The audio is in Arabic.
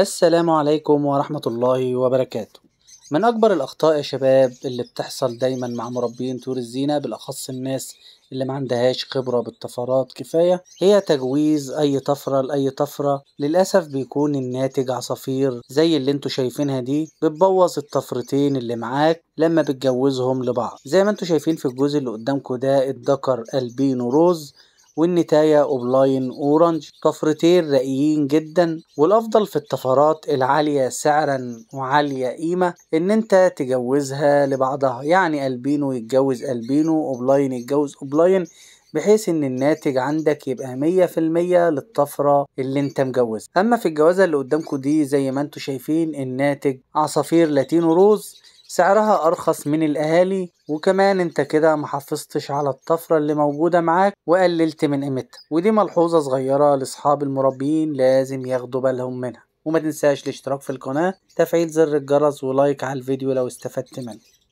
السلام عليكم ورحمة الله وبركاته من أكبر الأخطاء يا شباب اللي بتحصل دايما مع مربين طيور الزينة بالأخص الناس اللي ما عندهاش خبرة بالطفرات كفاية هي تجويز أي طفرة لأي طفرة للأسف بيكون الناتج عصافير زي اللي انتوا شايفينها دي بتبوظ الطفرتين اللي معاك لما بتجوزهم لبعض زي ما انتوا شايفين في الجزء اللي قدامكم ده الدكر البينو روز والنتايا أوبلاين أورانج طفرتين رأيين جدا والأفضل في الطفرات العالية سعرا وعالية قيمة إن أنت تجوزها لبعضها يعني ألبينو يتجوز ألبينو أوبلاين يتجوز أوبلاين بحيث ان الناتج عندك يبقى مية في المية للطفرة اللي انت مجوزها اما في الجوازة اللي قدامكم دي زي ما انتم شايفين الناتج عصافير لاتينو روز سعرها أرخص من الأهالي وكمان انت كده محافظتش على الطفرة اللي موجودة معاك وقللت من قيمتها ودي ملحوظة صغيرة لأصحاب المربيين لازم ياخدوا بالهم منها وما تنساش الاشتراك في القناة تفعيل زر الجرس ولايك على الفيديو لو استفدت منه